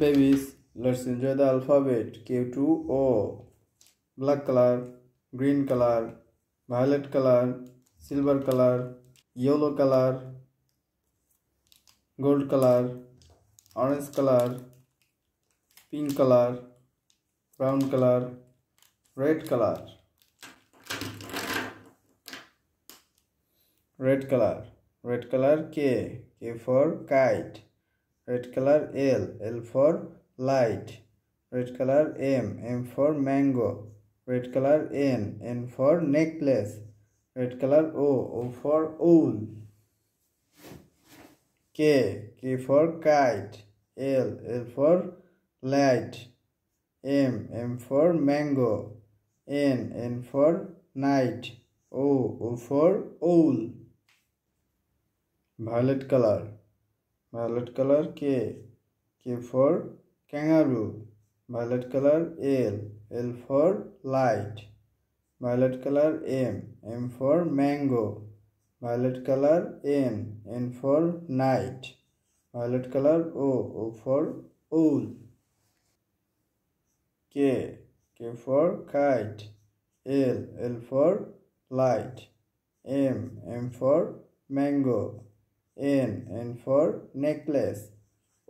babies let's enjoy the alphabet k to o black color green color violet color silver color yellow color gold color orange color pink color brown color red color red color red color k k for kite red color L, L for light, red color M, M for mango, red color N, N for necklace, red color O, O for owl, K, K for kite, L, L for light, M, M for mango, N, N for night, O, O for owl, violet color violet color K K for kangaroo violet color L L for light violet color M M for mango violet color N N for night violet color O O for owl K K for kite L L for light M M for mango N. N for necklace.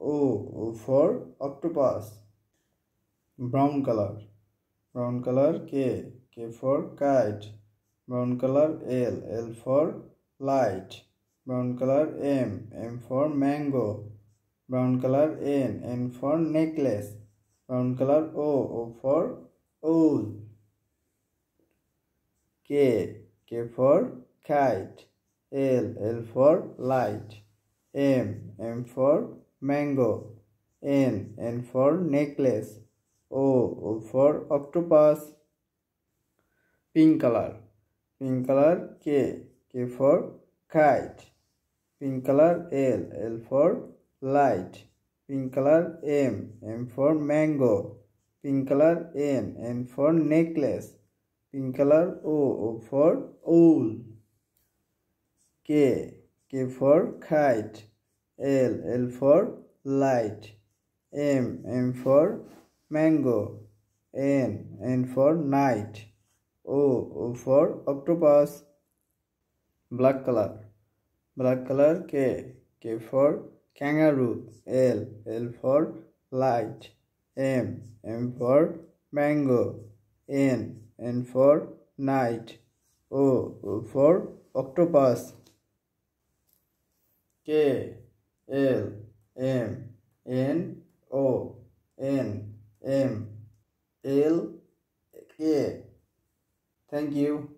O. O for octopus. Brown color. Brown color K. K for kite. Brown color L. L for light. Brown color M. M for mango. Brown color N. N for necklace. Brown color O. O for owl. K. K for kite. L, L for light. M, M for mango. N, N for necklace. O, O for octopus. Pink color. Pink color K. K for kite. Pink color L. L for light. Pink color M. M for mango. Pink color N. N for necklace. Pink color O. O for owl. K. K for kite. L. L for light. M. M for mango. N. N for night. O. O for octopus. Black color. Black color K. K for kangaroo. L. L for light. M. M for mango. N. N for night. O, o for octopus. K L M N O N M L K. Thank you.